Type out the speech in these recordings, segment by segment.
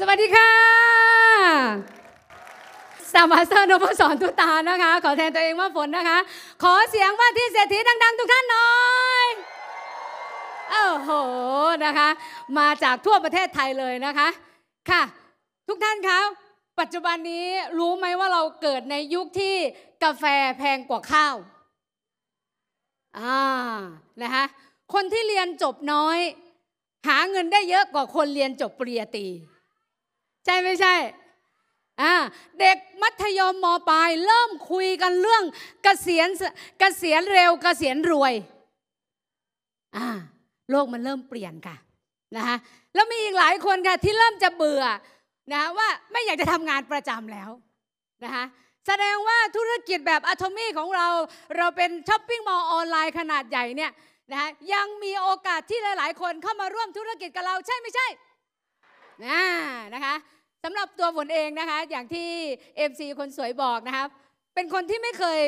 สวัสดีค่ะสามาสเตอร์นพสอนตุตานะคะ ขอแทนตัวเองว่าฝนนะคะ ขอเสียงว่าที่เศรษฐีดังๆ ทุกท่านหน่อยโอ้โหนะคะ มาจากทั่วประเทศไทยเลยนะคะ ค่ะ ทุกท่านคะปัจจุบันนี้รู้ไหมว่าเราเกิดในยุคที่กาแฟแพงกว่าข้าวอ่านะคะ คนที่เรียนจบน้อย หาเงินได้เยอะกว่าคนเรียนจบปริญญาตรีช่ไม่ใช่เด็กมัธยมมปลาย เริ่มคุยกันเรื่องกเกษียณเกษียณเร็วกเกษียณรวย โลกมันเริ่มเปลี่ยนค่ะนะคะแล้วมีอีกหลายคนค่ะที่เริ่มจะเบื่อนะะว่าไม่อยากจะทำงานประจำแล้วนะคะแสดงว่าธุรกิจแบบอัตมีของเรา เราเป็นช้อปปิ้งมอลออนไลน์ขนาดใหญ่เนี่ยนะะยังมีโอกาสที่หลายๆคนเข้ามาร่วมธุรกิจกับเราใช่ไม่ใช่ นะนะคะสำหรับตัวฝนเองนะคะอย่างที่เซีคนสวยบอกนะครับเป็นคนที่ไม่เคย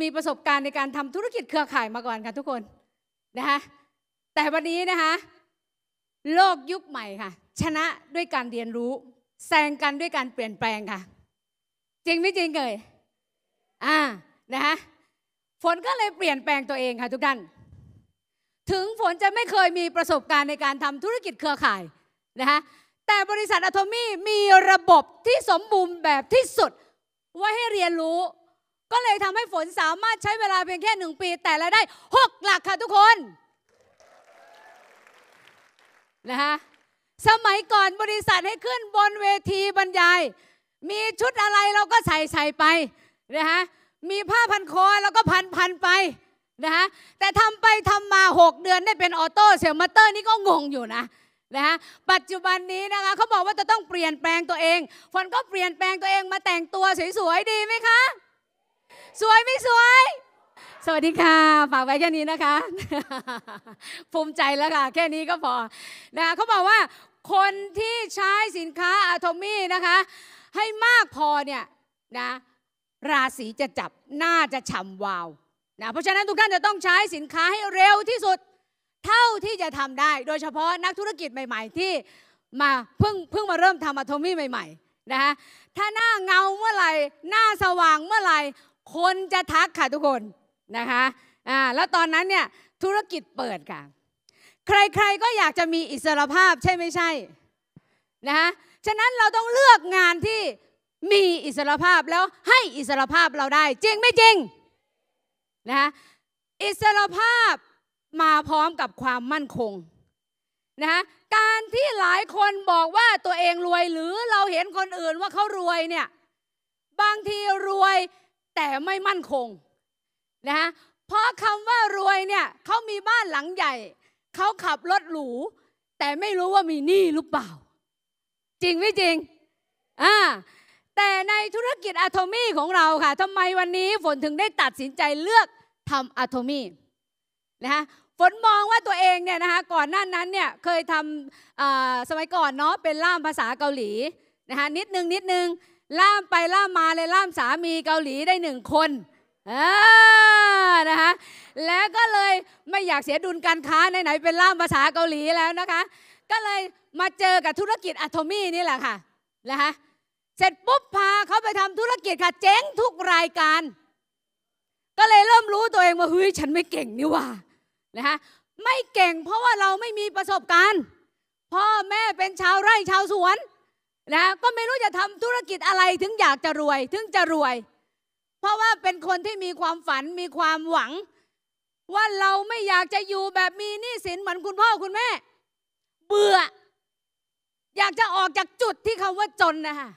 มีประสบการณ์ในการทำธุรกิจเครือข่ายมาก่อนค่ะทุกคนนะคะแต่วันนี้นะคะโลกยุคใหม่ค่ะชนะด้วยการเรียนรู้แซงกันด้วยการเปลี่ยนแปลงค่ะจริงไม่จริงเล่ยอ่านะคะฝนก็เลยเปลี่ยนแปลงตัวเองค่ะทุกท่านถึงฝนจะไม่เคยมีประสบการณ์ในการทำธุรกิจเครือข่ายนะคะแต่บริษัทอะโทมี่มีระบบที่สมบูรณ์แบบที่สุดไว้ให้เรียนรู้ ก็เลยทำให้ฝนสามารถใช้เวลาเพียงแค่หนึ่งปีแต่รายได้หกหลักค่ะทุกคนนะฮะสมัยก่อนบริษัทให้ขึ้นบนเวทีบรรยาย มีชุดอะไรเราก็ใส่ใส่ไปนะฮะมีผ้าพันคอแล้วก็พันพันไปนะฮะแต่ทำไปทำมาหกเดือนได้เป็นออโต้เซลมาเตอร์ นี่ก็งงอยู่นะนะฮะปัจจุบันนี้นะคะเขาบอกว่าจะต้องเปลี่ยนแปลงตัวเองฝนก็เปลี่ยนแปลงตัวเองมาแต่งตัวสวยๆดีไหมคะสวยไม่สวย สวัสดีค่ะฝากไว้แค่นี้นะคะ ภูมิใจแล้วค่ะแค่นี้ก็พอนะะเขาบอกว่าคนที่ใช้สินค้าอะโทมี่นะคะให้มากพอเนี่ยนะราศีจะจับน่าจะฉ่ำวาวนะเพราะฉะนั้นทุกท่านจะต้องใช้สินค้าให้เร็วที่สุดเท่าที่จะทำได้โดยเฉพาะนักธุรกิจใหม่ ๆที่มาเพิ่งเพิ่งมาเริ่มทำอะโทมี่ใหม่ๆนะคะถ้าหน้าเงาเมื่อไหร่หน้าสว่างเมื่อไหร่คนจะทักค่ะทุกคนนะคะอ่าแล้วตอนนั้นเนี่ยธุรกิจเปิดค่ะใครๆก็อยากจะมีอิสรภาพใช่ไม่ใช่นะคะฉะนั้นเราต้องเลือกงานที่มีอิสรภาพแล้วให้อิสรภาพเราได้ จริงไม่จริง นะอิสรภาพมาพร้อมกับความมั่นคงนะะการที่หลายคนบอกว่าตัวเองรวยหรือเราเห็นคนอื่นว่าเขารวยเนี่ยบางทีรวยแต่ไม่มั่นคงนะะเพราะคำว่ารวยเนี่ยเขามีบ้านหลังใหญ่ เขาขับรถหรู แต่ไม่รู้ว่ามีหนี้หรือเปล่า จริงไม่จริงอ่าแต่ในธุรกิจอะโทมี่ของเราค่ะทำไมวันนี้ฝนถึงได้ตัดสินใจเลือกทำอะโทมี่นะฮะฝนมองว่าตัวเองเนี่ยนะคะก่อนหน้านั้นเนี่ยเคยทำสมัยก่อนเนาะเป็นล่ามภาษาเกาหลีนะคะนิดนึงนิดนึงล่ามไปล่ามมาเลยล่ามสามีเกาหลีได้หนึ่งคนนะคะแล้วก็เลยไม่อยากเสียดุลการค้าไหนๆเป็นล่ามภาษาเกาหลีแล้วนะคะก็เลยมาเจอกับธุรกิจอะโทมี่นี่แหละค่ะนะคะเสร็จปุ๊บพาเขาไปทำธุรกิจค่ะเจ๊งทุกรายการ ก็เลยเริ่มรู้ตัวเองว่าเฮ้ยฉันไม่เก่งนี่ว่านะคะไม่เก่งเพราะว่าเราไม่มีประสบการณ์ พ่อแม่เป็นชาวไร่ชาวสวนนะก็ไม่รู้จะทำธุรกิจอะไรถึงอยากจะรวยถึงจะรวย เพราะว่าเป็นคนที่มีความฝัน มีความหวัง ว่าเราไม่อยากจะอยู่แบบมีหนี้สินเหมือนคุณพ่อคุณแม่ เบื่อ อยากจะออกจากจุดที่คำว่าจนนะคะ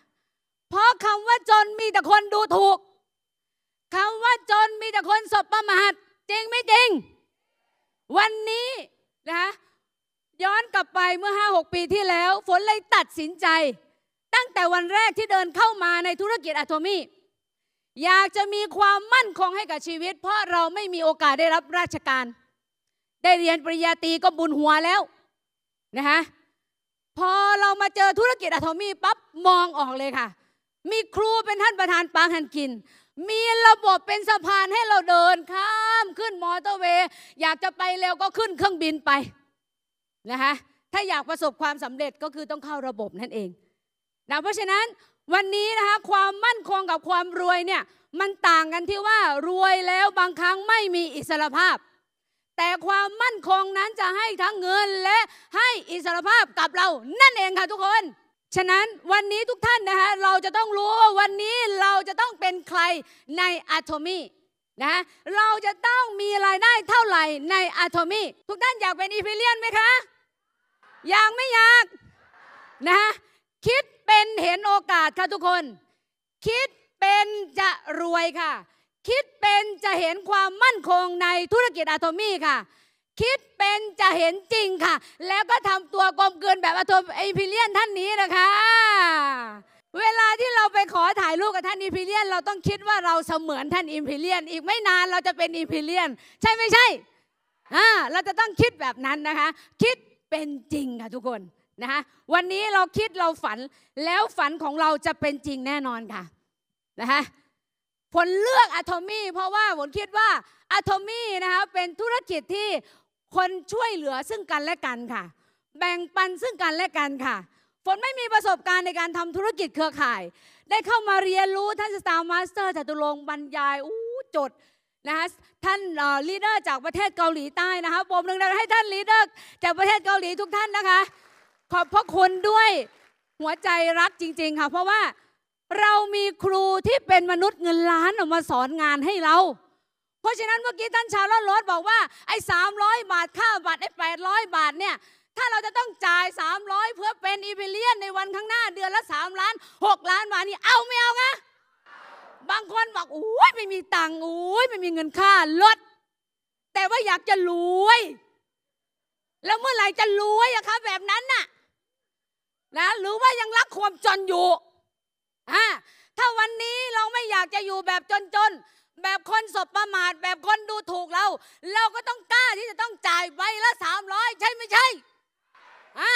เพราะคำว่าจนมีแต่คนดูถูก คำว่าจนมีแต่คนสบประมาทจริงไม่จริงวันนี้นะย้อนกลับไปเมื่อห้หกปีที่แล้ว ฝนเลยตัดสินใจ ตั้งแต่วันแรกที่เดินเข้ามาในธุรกิจอะโทมี่อยากจะมีความมั่นคงให้กับชีวิต เพราะเราไม่มีโอกาสได้รับราชการ ได้เรียนปริญญาตรีก็บุญหัวแล้วนะฮะพอเรามาเจอธุรกิจอะโทมี่ปั๊บมองออกเลยค่ะ มีครูเป็นท่านประธานปางฮันกินมีระบบเป็นสะพานให้เราเดินข้ามขึ้นมอเตอร์เวย์อยากจะไปเร็วก็ขึ้นเครื่องบินไปนะคะถ้าอยากประสบความสำเร็จก็คือต้องเข้าระบบนั่นเองนะเพราะฉะนั้นวันนี้นะคะความมั่นคงกับความรวยเนี่ยมันต่างกันที่ว่ารวยแล้วบางครั้งไม่มีอิสรภาพ แต่ความมั่นคงนั้นจะให้ทั้งเงินและให้อิสรภาพกับเรานั่นเองค่ะทุกคนฉะนั้นวันนี้ทุกท่านนะคะเราจะต้องรู้ว่า วันนี้เราจะต้องเป็นใครในอะโทมีนะเราจะต้องมีรายได้เท่าไหร่ในอะโทมีทุกท่านอยากเป็นอีพิเลียนไหมคะอยากไม่อยากนะคิดเป็นเห็นโอกาสค่ะทุกคน คิดเป็นจะรวยค่ะ คิดเป็นจะเห็นความมั่นคงในธุรกิจอะโทมีค่ะคิดเป็นจะเห็นจริงค่ะ แล้วก็ทำตัวกลมเกินแบบอโทมเอพิเลียนท่านนี้นะคะ เวลาที่เราไปขอถ่ายรูปกับท่านอิมพิเลียนเราต้องคิดว่าเราเสมือนท่านอิมพิเลียน อีกไม่นานเราจะเป็นอิมพิเลียน ใช่ไม่ใช่อ่าเราจะต้องคิดแบบนั้นนะคะคิดเป็นจริงค่ะทุกคนนะคะวันนี้เราคิดเราฝันแล้วฝันของเราจะเป็นจริงแน่นอนค่ะนะคะผลเลือกอะโทมี่เพราะว่าผมคิดว่าอะโทมี่นะคะเป็นธุรกิจที่คนช่วยเหลือซึ่งกันและกันค่ะ แบ่งปันซึ่งกันและกันค่ะ ฝนไม่มีประสบการณ์ในการทำธุรกิจเครือข่าย ได้เข้ามาเรียนรู้ท่านสตาร์มาสเตอร์จตุรงบรรยายอู้จดนะคะท่านลีดเดอร์จากประเทศเกาหลีใต้นะคะผมดึงะให้ท่านลีดเดอร์จากประเทศเกาหลีทุกท่านนะคะขอบพระคุณด้วยหัวใจรักจริง ๆค่ะ เพราะว่าเรามีครูที่เป็นมนุษย์เงินล้านออกมาสอนงานให้เราเพราะฉะนั้นเมื่อกี้ท่านชาวรถรถบอกว่าไอ้สามร้อยบาทค่าบัตรไอ้แปดร้อยบาทเนี่ยถ้าเราจะต้องจ่ายสามร้อยเพื่อเป็นอีเิเลียนในวันข้างหน้าเดือนละสามล้านหกล้านบาทนี่เอาไม่เอาคะบางคนบอกโอ้ยไม่มีตังค์โอ้ยไม่มีเงินค่ารถ แต่ว่าอยากจะรวยแล้วเมื่อไหร่จะรวยอะคะแบบนั้นน่ะนะหรือว่ายังรักความจนอยู่ ถ้าวันนี้เราไม่อยากจะอยู่แบบจนๆแบบคนสบประมาทแบบคนดูถูกเรา เราก็ต้องกล้าที่จะต้องจ่ายใบละสามร้อยใช่ไม่ใช่อ่า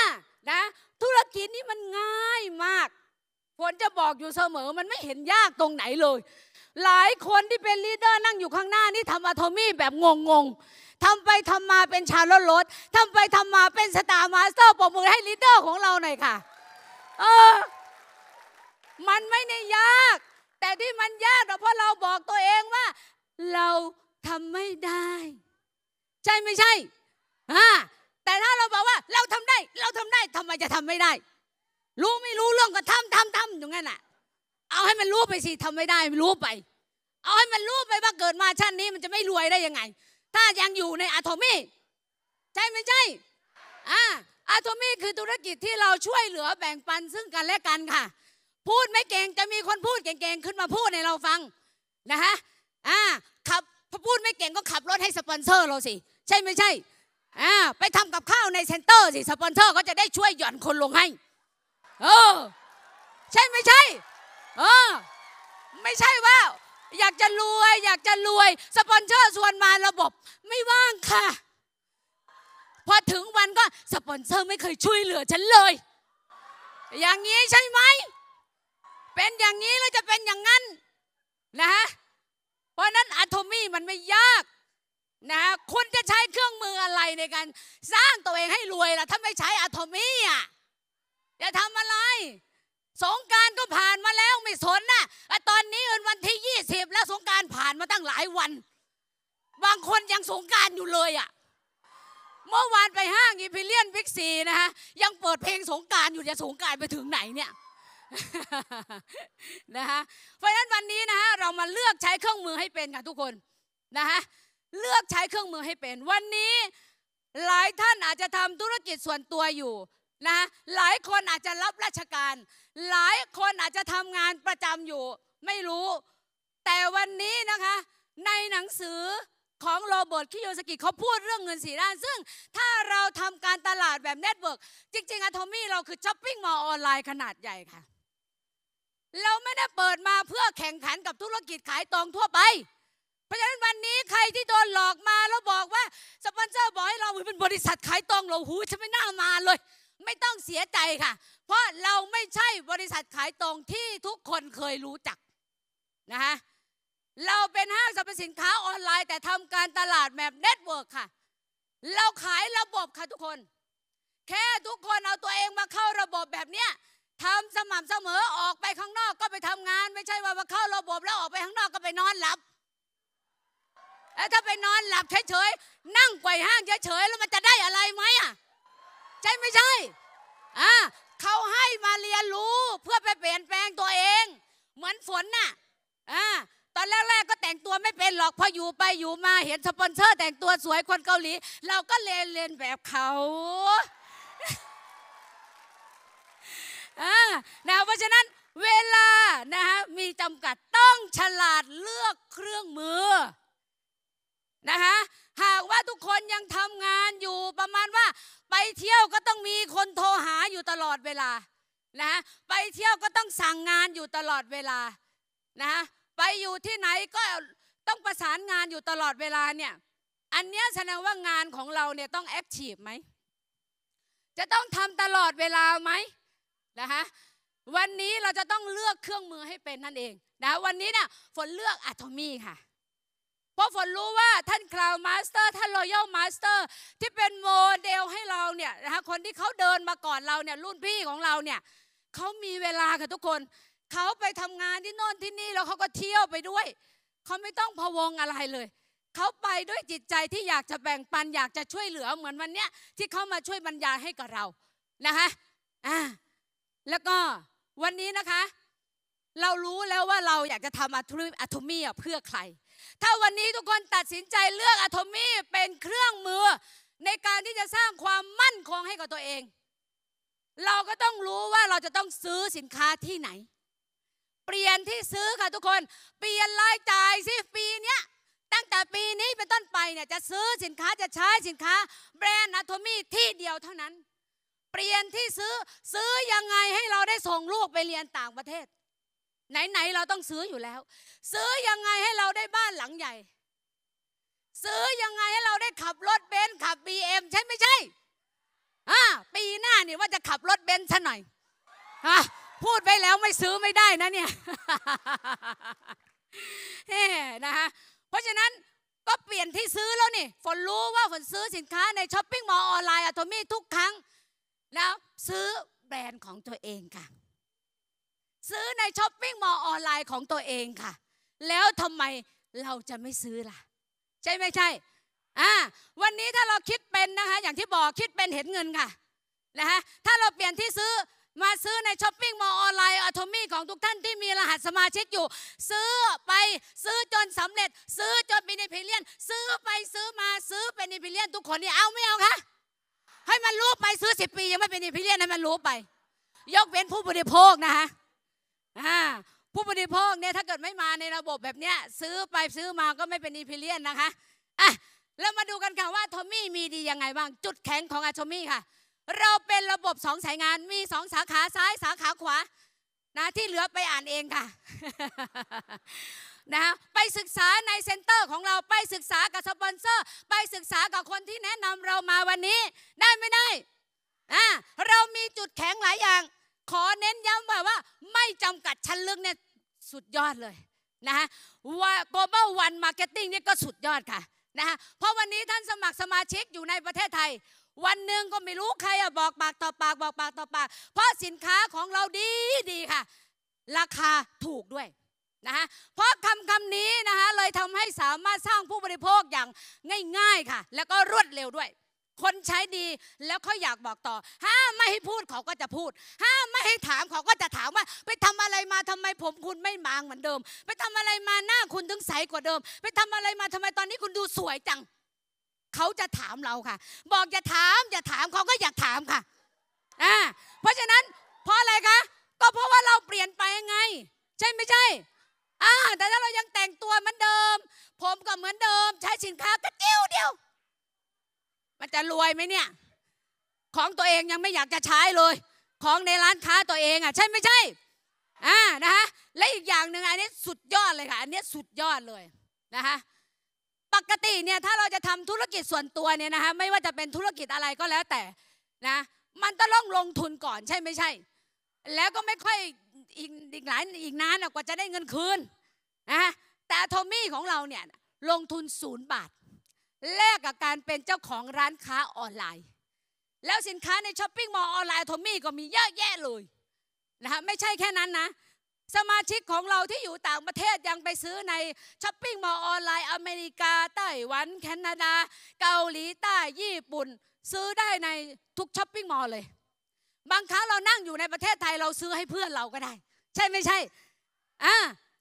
นะ ธุรกิจนี้มันง่ายมากฝนจะบอกอยู่เสมอมันไม่เห็นยากตรงไหนเลย หลายคนที่เป็นลีดเดอร์นั่งอยู่ข้างหน้านี่ทำอะโทมี่แบบงงงทำไปทำมาเป็นชาลอตทำไปทำมาเป็นสตาร์มาสเตอร์ปรบมือให้ลีดเดอร์ของเราหน่อยค่ะเออมันไม่ได้ยากแต่ที่มันยาก เพราะเราบอกตัวเองว่า เราทำไม่ได้ ใช่ไม่ใช่อ่าแต่ถ้าเราบอกว่าเราทำได้ เราทำได้ทำไมจะทำไม่ได้ รู้ไม่รู้เรื่องก็ทำทำทำอย่างนั้นแหละเอาให้มันรู้ไปสิทำไม่ได้รู้ไป เอาให้มันรู้ไปว่าเกิดมาชั้นนี้มันจะไม่รวยได้ยังไง ถ้ายังอยู่ในอะโทมี่ใช่ไม่ใช่อ่าอะโทมี่คือธุรกิจที่เราช่วยเหลือแบ่งปันซึ่งกันและกันค่ะพูดไม่เก่งจะมีคนพูดเก่งๆขึ้นมาพูดในเราฟังนะฮะอ่าขับพอพูดไม่เก่งก็ขับรถให้สปอนเซอร์ เราสิใช่ไม่ใช่อ่าไปทำกับข้าวในเซ็นเตอร์สิสปอนเซอร์ก็จะได้ช่วยหย่อนคนลงให้เออใช่ไม่ใช่เออ ไม่ใช่ว่าอยากจะรวย อยากจะรวย สปอนเซอร์ชวนมาระบบ ไม่ว่างค่ะพอถึงวันก็สปอนเซอร์ไม่เคยช่วยเหลือฉันเลย อย่างนี้ใช่ไหมเป็นอย่างนี้แล้วจะเป็นอย่างนั้นนะฮะ เพราะนั้นอะโทมี่มันไม่ยากนะฮะ คุณจะใช้เครื่องมืออะไรในการ สร้างตัวเองให้รวยล่ะ ถ้าไม่ใช้อะโทมี่อ่ะจะทำอะไร สงการก็ผ่านมาแล้วไม่สนนะตอนนี้เอินวันที่ยี่สิบแล้วสงการผ่านมาตั้งหลายวัน บางคนยังสงการอยู่เลยอะ่ะ เมื่อวานไปห้างอีพิเลียนวิกซีนะฮะยังเปิดเพลงสงการอยู่จะสงการไปถึงไหนเนี่ยนะคะเพราะฉะนั้นวันนี้นะะเรามาเลือกใช้เครื่องมือให้เป็นค่ะทุกคนนะคะเลือกใช้เครื่องมือให้เป็นวันนี้ หลายท่านอาจจะทำธุรกิจส่วนตัวอยู่นะหลายคนอาจจะรับราชการ หลายคนอาจจะทำงานประจำอยู่ ไม่รู้ แต่วันนี้นะคะในหนังสือของโรเบิร์ตคิโยสกิเขาพูดเรื่องเงินสีด้านซึ่ง ถ้าเราทำการตลาดแบบเน็ตเวิร์กจริงๆอะทอมมี่เราคือช้อปปิ้งมอลออนไลน์ขนาดใหญ่ค่ะเราไม่ได้เปิดมาเพื่อแข่งขันกับธุรกิจขายตรงทั่วไป เพราะฉะนั้นวันนี้ใครที่โดนหลอกมาแล้วบอกว่า สปอนเซอร์บอกให้เราเป็นบริษัทขายตรง เราหูฉันไม่น่ามาเลย ไม่ต้องเสียใจค่ะ เพราะเราไม่ใช่บริษัทขายตรงที่ทุกคนเคยรู้จักนะคะเราเป็นห้างสรรพสินค้าออนไลน์ แต่ทำการตลาดแบบเน็ตเวิร์กค่ะ เราขายระบบค่ะทุกคน แค่ทุกคนเอาตัวเองมาเข้าระบบแบบเนี้ยทำสม่ำเสมอออกไปข้างนอกก็ไปทำงาน ไม่ใช่ว่ามาเข้าระบบแล้วออกไปข้างนอกก็ไปนอนหลับ้ถ้าไปนอนหลับเฉยๆนั่งไกวห้างเฉยๆแล้วมันจะได้อะไรไหมอ่ะใช่ไม่ใช่อ่ะเขาให้มาเรียนรู้เพื่อไปเปลี่ยนแปลงตัวเอง เหมือนฝนน่ะอ่ะตอนแรกๆก็แต่งตัวไม่เป็นหรอกพออยู่ไปอยู่มาเห็นสปอนเซอร์แต่งตัวสวยคนเกาหลี เราก็เรียนเรียนแบบเขาอ่านะเพราะฉะนั้นเวลานะฮะมีจำกัดต้องฉลาดเลือกเครื่องมือนะฮะหากว่าทุกคนยังทำงานอยู่ประมาณว่า ไปเที่ยวก็ต้องมีคนโทรหาอยู่ตลอดเวลานะไปเที่ยวก็ต้องสั่งงานอยู่ตลอดเวลานะไปอยู่ที่ไหนก็ต้องประสานงานอยู่ตลอดเวลาเนี่ยอันเนี้ยแสดงว่างานของเราเนี่ยต้องแอคทีฟไหมจะต้องทำตลอดเวลาไหมนะคะวันนี้เราจะต้องเลือกเครื่องมือให้เป็นนั่นเองนะวันนี้เนี่ยฝนเลือกอะตอมี่ค่ะเพราะฝนรู้ว่าท่านคลาวมาสเตอร์ท่านรอยัลมาสเตอร์ที่เป็นโมเดลให้เราเนี่ยนะคะคนที่เขาเดินมาก่อนเราเนี่ยรุ่นพี่ของเราเนี่ยเขามีเวลาค่ะทุกคนเขาไปทำงานที่โน่นที่นี่แล้วเขาก็เที่ยวไปด้วยเขาไม่ต้องพะวงอะไรเลยเขาไปด้วยจิตใจที่อยากจะแบ่งปันอยากจะช่วยเหลือเหมือนวันเนี้ยที่เขามาช่วยบรรยายให้กับเรานะคะอ่าแล้วก็วันนี้นะคะเรารู้แล้วว่าเราอยากจะทำอะทูมอะทมีเพื่อใคร ถ้าวันนี้ทุกคนตัดสินใจเลือกอะทูมี่เป็นเครื่องมือในการที่จะสร้างความมั่นคงให้กับตัวเอง เราก็ต้องรู้ว่าเราจะต้องซื้อสินค้าที่ไหน เปลี่ยนที่ซื้อค่ะทุกคนเปลี่ยนรายจ่ายสิปีนี้ตั้งแต่ปีนี้เป็นต้นไปเนี่ยจะซื้อสินค้าจะใช้สินค้าแบรนด์อะทูมี่ที่เดียวเท่านั้นเปลี่ยนที่ซื้อซื้อยังไงให้เราได้ส่งลูกไปเรียนต่างประเทศ ไหนๆเราต้องซื้ออยู่แล้ว ซื้อยังไงให้เราได้บ้านหลังใหญ่ ซื้อยังไงให้เราได้ขับรถเบนซ์ขับบีเอ็มใช่ไม่ใช่อ่าปีหน้านี่ว่าจะขับรถเบนซ์ซะหน่อยฮะพูดไปแล้วไม่ซื้อไม่ได้นะเนี่ยเฮ้นะคะเพราะฉะนั้นก็เปลี่ยนที่ซื้อแล้วนี่ฝนรู้ว่าฝนซื้อสินค้าในช้อปปิ้งมอลออนไลน์อะโทมี่ทุกครั้งแล้วซื้อแบรนด์ของตัวเองค่ะ ซื้อในช้อปปิ้งมอลออนไลน์ของตัวเองค่ะแล้วทำไมเราจะไม่ซื้อล่ะ ใช่ไม่ใช่อ่าวันนี้ถ้าเราคิดเป็นนะคะอย่างที่บอกคิดเป็นเห็นเงินค่ะนะคะถ้าเราเปลี่ยนที่ซื้อมาซื้อในช้อปปิ้งมอลออนไลน์อัโมี่ของทุกท่านที่มีรหัสสมาชิกอยู่ ซื้อไปซื้อจนสำเร็จ ซื้อจนเป็นในเพเลียนซื้อไปซื้อมาซื้อเป็นในเพเลียนทุกคนนี่เอาไม่เอาคะให้มันรู้ไปซื้อสิบปี ยังไม่เป็นอีพิเลียนให้มันรู้ไป ยกเว้นผู้บริโภคนะฮะผู้บริโภคเนี่ยถ้าเกิดไม่มาในระบบแบบเนี้ยซื้อไปซื้อมาก็ไม่เป็นอีพิเลียนนะคะอ่ะเรามาดูกันค่ะว่าทอมมี่มีดียังไงบ้าง จุดแข็งของอาทอมมี่ค่ะ เราเป็นระบบสองสายงานมีสองสาขาซ้ายสาขาขวานะที่เหลือไปอ่านเองค่ะนะไปศึกษาในเซ็นเตอร์ของเราไปศึกษากับสปอนเซอร์ ไปศึกษากับคนที่แนะนำเรามาวันนี้ได้ไม่ได้ อ่าเรามีจุดแข็งหลายอย่าง ขอเน้นย้ำว่าว่า ไม่จำกัดชั้นลึกเนี่ยสุดยอดเลยนะฮะว่า global one marketing นี่ก็สุดยอดค่ะนะฮะเพราะวันนี้ท่านสมัครสมาชิกอยู่ในประเทศไทย วันหนึ่งก็ไม่รู้ใครอะบอกปากต่อปากบอกปากต่อปาก เพราะสินค้าของเราดีดีค่ะ ราคาถูกด้วยนะคะเพราะคำคำนี้นะคะเลยทำให้สามารถสร้างผู้บริโภคอย่างง่าย ๆค่ะ แล้วก็รวดเร็วด้วย คนใช้ดีแล้วเขาอยากบอกต่อ ห้ามไม่ให้พูดเขาก็จะพูด ห้ามไม่ให้ถามเขาก็จะถามว่า ไปทำอะไรมาทำไมผมคุณไม่มางเหมือนเดิมไปทำอะไรมาหน้าคุณถึงใสกว่าเดิม ไปทำอะไรมาทำไมตอนนี้คุณดูสวยจังเขาจะถามเราค่ะ บอกอย่าถามอย่าถามเขาก็อยากถามค่ะอ่าเพราะฉะนั้นเพราะอะไรคะก็เพราะว่าเราเปลี่ยนไปไง ใช่ไม่ใช่่าแต่ถ้าเรายังแต่งตัวเหมือนเดิม ผมก็เหมือนเดิม ใช้สินค้ากระจิ้วเดียว มันจะรวยไหมเนี่ยของตัวเองยังไม่อยากจะใช้เลย ของในร้านค้าตัวเองอ่ะใช่ไม่ใช่อ่านะคะและอีกอย่างหนึ่งอันนี้สุดยอดเลยค่ะอันนี้สุดยอดเลยนะคะปกติเนี่ยถ้าเราจะทำธุรกิจส่วนตัวเนี่ยนะคะไม่ว่าจะเป็นธุรกิจอะไรก็แล้วแต่นะมันต้องลงทุนก่อนใช่ไม่ใช่แล้วก็ไม่ค่อยอีกอีกหลายอีกนานกว่าจะได้เงินคืนนะฮะแต่ทอมมี่ของเราเนี่ยลงทุนศูนย์บาทแลกกับการเป็นเจ้าของร้านค้าออนไลน์ แล้วสินค้าในช้อปปิ้งมอลออนไลน์ทอมมี่ก็มีเยอะแยะเลยนะคะไม่ใช่แค่นั้นนะสมาชิกของเราที่อยู่ต่างประเทศยังไปซื้อในช้อปปิ้งมอลออนไลน์อเมริกาไต้หวัน แคนาดา เกาหลีใต้ ญี่ปุ่น ซื้อได้ในทุกช้อปปิ้งมอลเลย บางครั้งเรานั่งอยู่ในประเทศไทยเราซื้อให้เพื่อนเราก็ได้ ใช่ไม่ใช่อ่า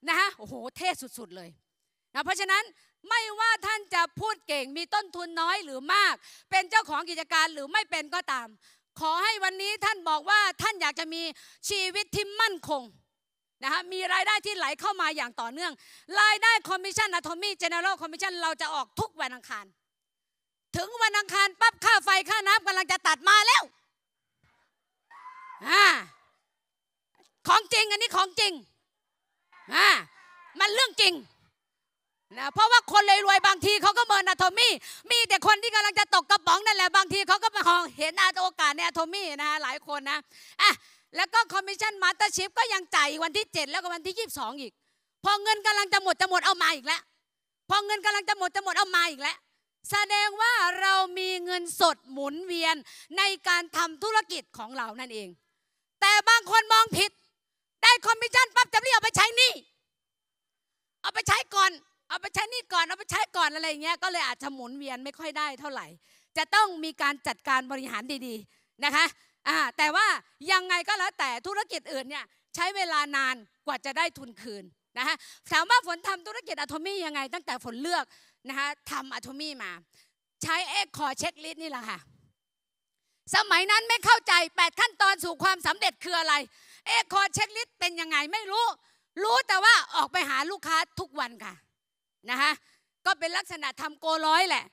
นะฮะโอ้โหเท่สุดๆเลยนะเพราะฉะนั้นไม่ว่าท่านจะพูดเก่งมีต้นทุนน้อยหรือมาก เป็นเจ้าของกิจการหรือไม่เป็นก็ตาม ขอให้วันนี้ท่านบอกว่าท่านอยากจะมีชีวิตที่มั่นคงนะฮะมีรายได้ที่ไหลเข้ามาอย่างต่อเนื่อง รายได้คอมมิชชั่นอะทอมี่เจเนอเรลคอมมิชชั่นเราจะออกทุกวันอังคาร ถึงวันอังคารปั๊บค่าไฟค่าน้ำกำลังจะตัดมาแล้วอ่าของจริงอันนี้ของจริงอ่มันเรื่องจริงนะเพราะว่าคนรวยๆบางทีเขาก็เมินอะโทมี่มีแต่คนที่กำลังจะตกกระป๋องนั่นแหละบางทีเขาก็มาเห็นอาโอกาสในอะโทมี่นะหลายคนนะอ่ะแล้วก็คอมมิชชั่นมาสเตอร์ชิพก็ยังจ่ายวันที่ 7 แล้วก็วันที่ 22 อีกพอเงินกำลังจะหมดจะหมดเอามาอีกแล้วพอเงินกำลังจะหมดจะหมดเอามาอีกแล้วแสดงว่าเรามีเงินสดหมุนเวียนในการทำธุรกิจของเรานั่นเองแต่บางคนมองผิดได้คอมมิชชั่นปั๊บจะเรีเอาไปใช้นี่ก่อนเอาไปใช้ก่อนอะไรเงี้ยก็เลยอาจจะหมุนเวียนไม่ค่อยได้เท่าไหร่ จะต้องมีการจัดการบริหารดีๆนะคะอ่าแต่ว่ายังไงก็แล้วแต่ธุรกิจอื่นเนี่ยใช้เวลานานกว่าจะได้ทุนคืนนะคะถามว่าฝนทำธุรกิจอะโทมี่ยังไงตั้งแต่ฝนเลือกนะคะทำอะโทมี่มาใช้เอ็กคอเช็คลิสต์นี่แหละค่ะ สมัยนั้นไม่เข้าใจ 8 ขั้นตอนสู่ความสำเร็จคืออะไรเอ็กคอเช็คลิสต์เป็นยังไงไม่รู้ รู้แต่ว่าออกไปหาลูกค้าทุกวันค่ะนะคะก็เป็นลักษณะทำโกร้อยแหละ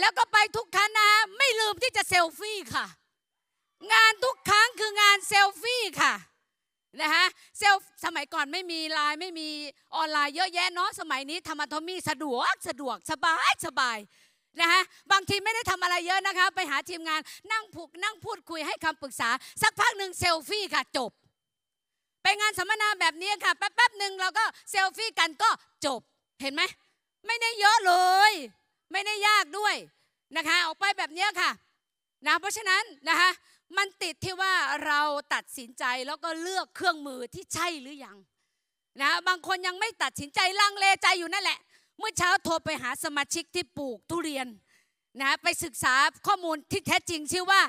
แล้วก็ไปทุกครั้งนะไม่ลืมที่จะเซลฟี่ค่ะงานทุกครั้งคืองานเซลฟี่ค่ะนะคะเซลสมัยก่อนไม่มีไลน์ไม่มีออนไลน์เยอะแยะเนาะสมัยนี้รรอทอมีสะดวกสะดวกสบายสบายนะคะบางทีไม่ได้ทำอะไรเยอะนะคะไปหาทีมงานนั่งผูกนั่งพูดคุยให้คำปรึกษา สักพักหนึ่งเซลฟี่ค่ะจบไปงานสัมมนาแบบนี้ค่ะแป๊บๆหนึ่งเราก็เซลฟี่กันก็จบเห็นไหมไม่ได้เยอะเลย ไม่ได้ยากด้วยนะคะออกไปแบบนี้ค่ะนะเพราะฉะนั้นนะคะมันติดที่ว่าเราตัดสินใจแล้วก็เลือกเครื่องมือที่ใช่หรือยังนะบางคนยังไม่ตัดสินใจลังเลใจอยู่นั่นแหละ เมื่อเช้าโทรไปหาสมาชิกที่ปลูกทุเรียนนะไปศึกษาข้อมูลที่แท้จริงชื่อว่า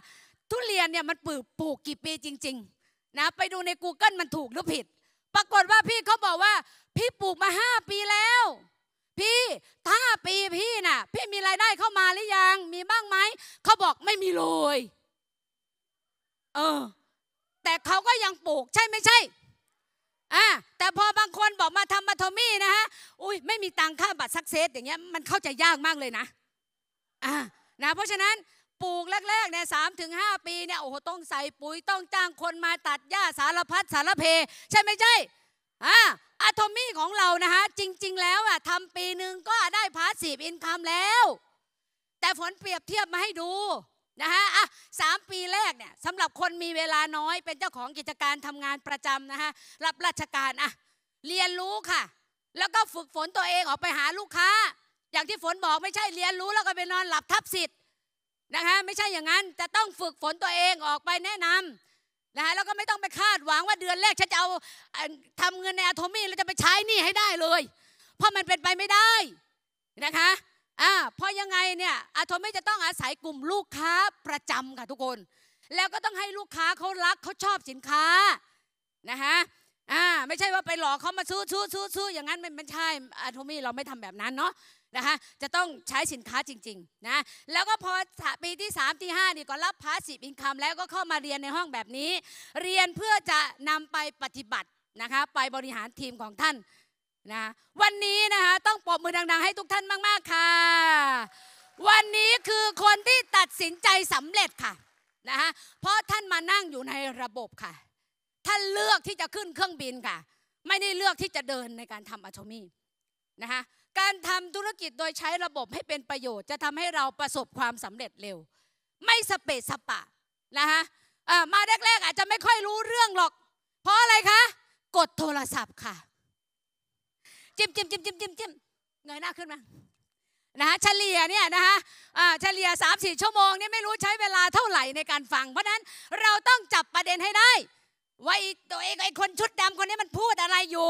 ทุเรียนเนี่ยมันปลูกปลูกกี่ปีจริงๆนะไปดูใน Google มันถูกหรือผิด ปรากฏว่าพี่เขาบอกว่า พี่ปลูกมา5ปีแล้วพี่ถ้าปีพี่น่ะพี่มีรายได้เข้ามาหรือยัง มีบ้างไหม เขาบอกไม่มีเลยเออแต่เขาก็ยังปลูกใช่ไม่ใช่อ่าแต่พอบางคนบอกมาทำมาทอมี่นะฮะอุ้ยไม่มีตังค่าบัตรซักเซสอย่างเงี้ยมันเข้าใจยากมากเลยนะอ่านะ เพราะฉะนั้นปลูกแรกๆเนี่ยสามถึงห้าปีเนี่ยโอ้โหต้องใส่ปุ๋ยต้องจ้างคนมาตัดหญ้าสารพัดสารเพ ใช่ไม่ใช่อ่าอะทอมี่ของเรานะฮะจริงๆแล้วอะทำปีหนึ่งก็ได้พาสีฟอินคัมแล้ว แต่ฝนเปรียบเทียบมาให้ดูนะฮะอ่ะสามปีแรกเนี่ยสำหรับคนมีเวลาน้อยเป็นเจ้าของกิจการทำงานประจำนะฮะรับราชการอ่ะเรียนรู้ค่ะ แล้วก็ฝึกฝนตัวเองออกไปหาลูกค้า อย่างที่ฝนบอกไม่ใช่เรียนรู้แล้วก็ไปนอนหลับทับสิทธิ์นะคะไม่ใช่อย่างนั้นจะต้องฝึกฝนตัวเองออกไปแนะนำนะแล้วก็ไม่ต้องไปคาดหวังว่าเดือนแรกฉันจะเอาทำเงินในอะโทมี่แล้วจะไปใช้หนี้ให้ได้เลย เพราะมันเป็นไปไม่ได้นะคะอ่าเพราะยังไงเนี่ยอะโทมี่จะต้องอาศัยกลุ่มลูกค้าประจำค่ะทุกคน แล้วก็ต้องให้ลูกค้าเขารักเขาชอบสินค้านะคะอ่าไม่ใช่ว่าไปหลอกเขามาซื้อซื้อซื้อซื้ออย่างนั้นมันไม่ใช่อะโทมี่เราไม่ทำแบบนั้นเนาะนะคะจะต้องใช้สินค้าจริงๆนะแล้วก็พอปีที่ 3 ที่5นี่ก็รับพาสิีอินคัมแล้วก็เข้ามาเรียนในห้องแบบนี้ เรียนเพื่อจะนำไปปฏิบัตินะคะไปบริหารทีมของท่านนะวันนี้นะคะต้องปรบมือดังๆ ให้ทุกท่านมากๆค่ะ วันนี้คือคนที่ตัดสินใจสำเร็จค่ะนะคะเพราะท่านมานั่งอยู่ในระบบค่ะ ท่านเลือกที่จะขึ้นเครื่องบินค่ะ ไม่ได้เลือกที่จะเดินในการทำอัโมีนะคะการทำธุรกิจโดยใช้ระบบให้เป็นประโยชน์ จะทำให้เราประสบความสำเร็จเร็ว ไม่สเปะสปะนะคะมาแรกๆ อาจจะไม่ค่อยรู้เรื่องหรอก เพราะอะไรคะกดโทรศัพท์ค่ะ จิ้มจิ้มจิ้มจิ้มจิ้มจิ้มเงยหน้าขึ้นมานะคะเฉลี่ยเนี่ยนะคะเฉลี่ยสสามี่ชั่วโมงเนี่ยไม่รู้ใช้เวลาเท่าไหร่ในการฟัง เพราะนั้นเราต้องจับประเด็นให้ได้ ว่าไอ้ตัวเองไอ้คนชุดดำคนนี้มันพูดอะไรอยู่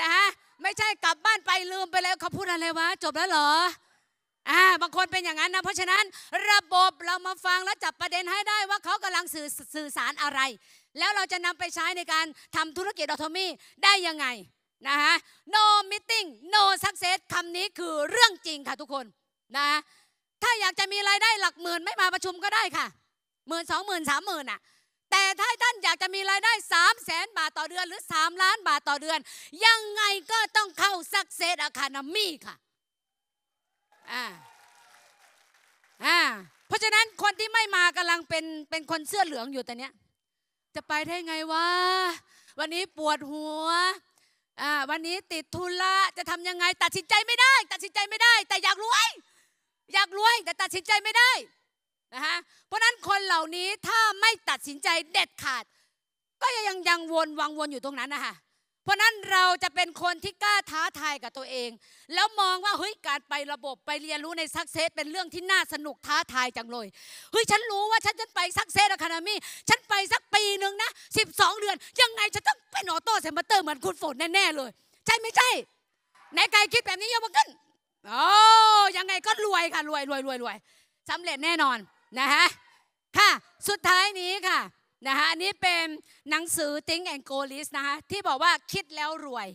นะคะไม่ใช่กลับบ้านไปลืมไปแล้วเขาพูดอะไรวะ จบแล้วเหรอ อ่าบางคนเป็นอย่างนั้นนะ เพราะฉะนั้นระบบเรามาฟังและจับประเด็นให้ได้ว่าเขากำลังสื่อสื่อสารอะไร แล้วเราจะนำไปใช้ในการทำธุรกิจออโตมี่ได้ยังไงนะคะ no meeting no success คำนี้คือเรื่องจริงค่ะทุกคนนะถ้าอยากจะมีรายได้หลักหมื่น ไม่มาประชุมก็ได้ค่ะหมื่นสองหมื่นสามหมื่นอ่ะแต่ถ้าท่านอยากจะมีรายได้3 0 0แสนบาทต่อเดือน หรือ 3 ล้านบาทต่อเดือน ยังไงก็ต้องเข้าซักเซสอะคานมี่ค่ะอ่าอ่าเพราะฉะนั้นคนที่ไม่มากำลังเป็นเป็นคนเสื้อเหลืองอยู่แต่เนี้ยจะไปได้ไงวะวันนี้ปวดหัวอ่าวันนี้ติดทุนละจะทำยังไงตัดสินใจไม่ได้ ตัดสินใจไม่ได้ แต่อยากรวย อยากรวยแต่ตัดสินใจไม่ได้นะคะเพราะนั้นคนเหล่านี้ถ้าไม่ตัดสินใจ เด็ดขาด ก็ยังยังวนวังวนอยู่ตรงนั้นนะคะเพราะนั้นเราจะเป็นคนที่กล้าท้าทายกับตัวเอง แล้วมองว่าเฮ้ยการไประบบไปเรียนรู้ในซักเซสเป็นเรื่องที่น่าสนุกท้าทายจังเลยเฮ้ยฉันรู้ว่าฉันจะไปซักเซสอะคาเดมี่ฉันไปสักปีหนึ่งนะ12 เดือนยังไงฉันต้องเป็นออโต้เซมเตอร์เหมือนคุณฝนแน่ๆเลย ใช่ไม่ใช่ไหนใครคิดแบบนี้ยกมือขึ้นโอ้ยังไงก็รวยค่ะรวยรวยรวยรวยสำเร็จแน่นอนนะคะค่ะสุดท้ายนี้ค่ะนะคะอันนี้เป็นหนังสือ Think and Go List นะคะที่บอกว่าคิดแล้วรวย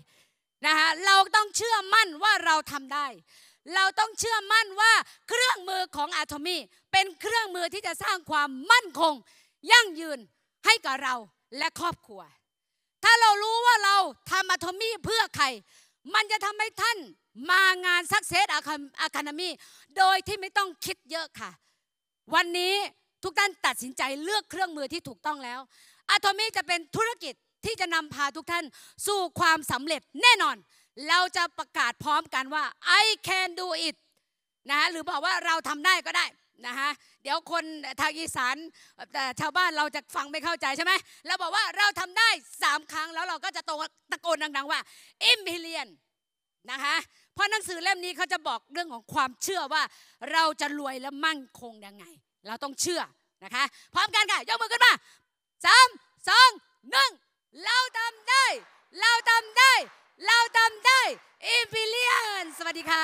นะคะเราต้องเชื่อมั่นว่าเราทำได้ เราต้องเชื่อมั่นว่าเครื่องมือของอาทมีเป็นเครื่องมือที่จะสร้างความมั่นคง ยั่งยืนให้กับเราและครอบครัว ถ้าเรารู้ว่าเราทำอาทมีเพื่อใคร มันจะทำให้ท่านมางานสักเซสอะคาเดมีโดยที่ไม่ต้องคิดเยอะค่ะวันนี้ทุกท่านตัดสินใจเลือกเครื่องมือที่ถูกต้องแล้วอะตอมี่จะเป็นธุรกิจที่จะนำพาทุกท่านสู่ความสำเร็จแน่นอน เราจะประกาศพร้อมกันว่า I can do it นะฮะหรือบอกว่าเราทำได้ก็ได้นะฮะเดี๋ยวคนทางอีสานชาวบ้านเราจะฟังไม่เข้าใจใช่ไหมเราบอกว่าเราทำได้สามครั้งแล้วเราก็จะตะโกนดังๆว่า i m p e r i a n นะคะเพราะหนังสือเล่มนี้เขาจะบอกเรื่องของความเชื่อว่าเราจะรวยและมั่งคงยังไง เราต้องเชื่อนะคะพร้อมกันค่ะ ยกมือขึ้นมาสามสองหนึ่งเราทำได้ เราทำได้ เราทำได้อิมพิเลียนสวัสดีค่ะ